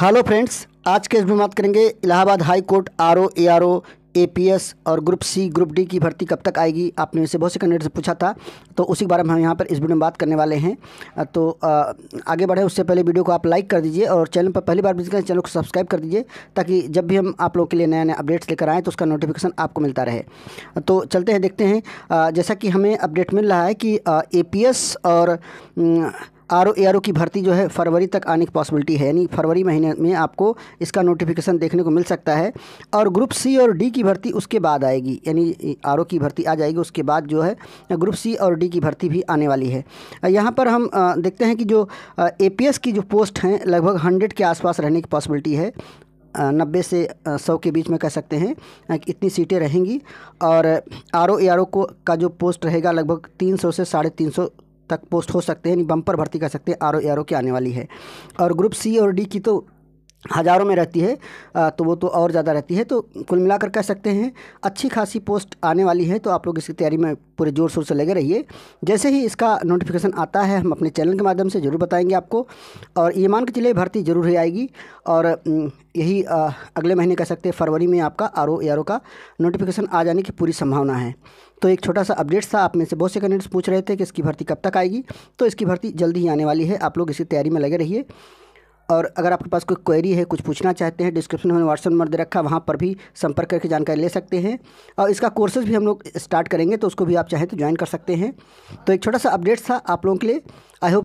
hello friends आज के इसमें बात करेंगे Allahabad high court R O A R O A P S और ग्रुप सी ग्रुप डी की भर्ती कब तक आएगी आपने इसे बहुत से कैंडिडेट से पूछा था तो उसी के बारे में हम यहाँ पर इस वीडियो में बात करने वाले हैं तो आगे बढ़े उससे पहले वीडियो को आप लाइक कर दीजिए और चैनल पर पहली बार विजिट करें चैनल को सब्सक्राइब कर दीजिए ताकि जब भी हम आप लोगों के लिए नया नया अपडेट्स लेकर आएँ तो उसका नोटिफिकेशन आपको मिलता रहे तो चलते हैं देखते हैं जैसा कि हमें अपडेट मिल रहा है कि ए पी एस और R O A R O की भर्ती जो है फरवरी तक आने की पॉसिबिलिटी है यानी फरवरी महीने में आपको इसका नोटिफिकेशन देखने को मिल सकता है और ग्रुप सी और डी की भर्ती उसके बाद आएगी यानी आर ओ की भर्ती आ जाएगी उसके बाद जो है ग्रुप सी और डी की भर्ती भी आने वाली है यहाँ पर हम देखते हैं कि जो ए पी एस की जो पोस्ट हैं लगभग हंड्रेड के आसपास रहने की पॉसिबिलिटी है नब्बे से सौ के बीच में कह सकते हैं कि इतनी सीटें रहेंगी और आर ओ ए आर ओ को का जो पोस्ट रहेगा लगभग तीन सौ से साढ़े तीन सौ तक पोस्ट हो सकते हैं यानी बम्पर भर्ती कर सकते हैं आर ओ के आने वाली है और ग्रुप सी और डी की तो हज़ारों में रहती है तो वो तो और ज़्यादा रहती है तो कुल मिलाकर कह सकते हैं अच्छी खासी पोस्ट आने वाली है तो आप लोग इसकी तैयारी में पूरे ज़ोर शोर से लगे रहिए जैसे ही इसका नोटिफिकेशन आता है हम अपने चैनल के माध्यम से ज़रूर बताएंगे आपको और ये मान के चलिए भर्ती ज़रूर ही आएगी और यही अगले महीने कह सकते हैं फरवरी में आपका आर ओ आर का नोटिफिकेशन आ जाने की पूरी संभावना है तो एक छोटा सा अपडेट था आप में से बहुत से कैंडिडेट्स पूछ रहे थे कि इसकी भर्ती कब तक आएगी तो इसकी भर्ती जल्दी ही आने वाली है आप लोग इसकी तैयारी में लगे रहिए और अगर आपके पास कोई क्वेरी है कुछ पूछना चाहते हैं डिस्क्रिप्शन में व्हाट्सअप नंबर दे रखा वहाँ पर भी संपर्क करके जानकारी ले सकते हैं और इसका कोर्सेज भी हम लोग स्टार्ट करेंगे तो उसको भी आप चाहें तो ज्वाइन कर सकते हैं तो एक छोटा सा अपडेट्स था आप लोगों के लिए आई होप